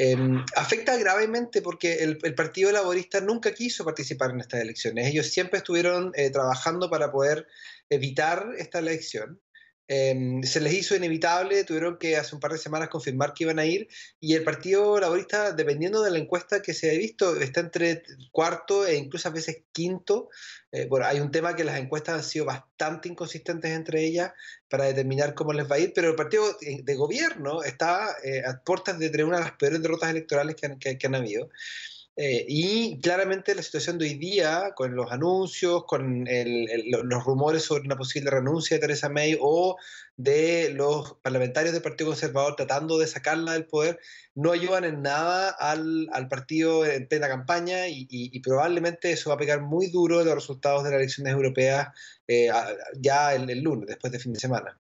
Em, afecta gravemente porque el, Partido Laborista nunca quiso participar en estas elecciones. Ellos siempre estuvieron eh, trabajando para poder evitar esta elección. Em, se les hizo inevitable, tuvieron que hace un par de semanas confirmar que iban a ir y el Partido Laborista, dependiendo de la encuesta que se ha visto, está entre cuarto e incluso a veces quinto. Eh, bueno, hay un tema que las encuestas han sido bastante inconsistentes entre ellas para determinar cómo les va a ir, pero el partido de gobierno está eh, a puertas de una de las peores derrotas electorales que han habido. Eh, y claramente la situación de hoy día, con los anuncios, con los rumores sobre una posible renuncia de Teresa May o de los parlamentarios del Partido Conservador tratando de sacarla del poder, no ayudan en nada al, partido en plena campaña y, probablemente eso va a pegar muy duro en los resultados de las elecciones europeas eh, ya el lunes, después de fin de semana.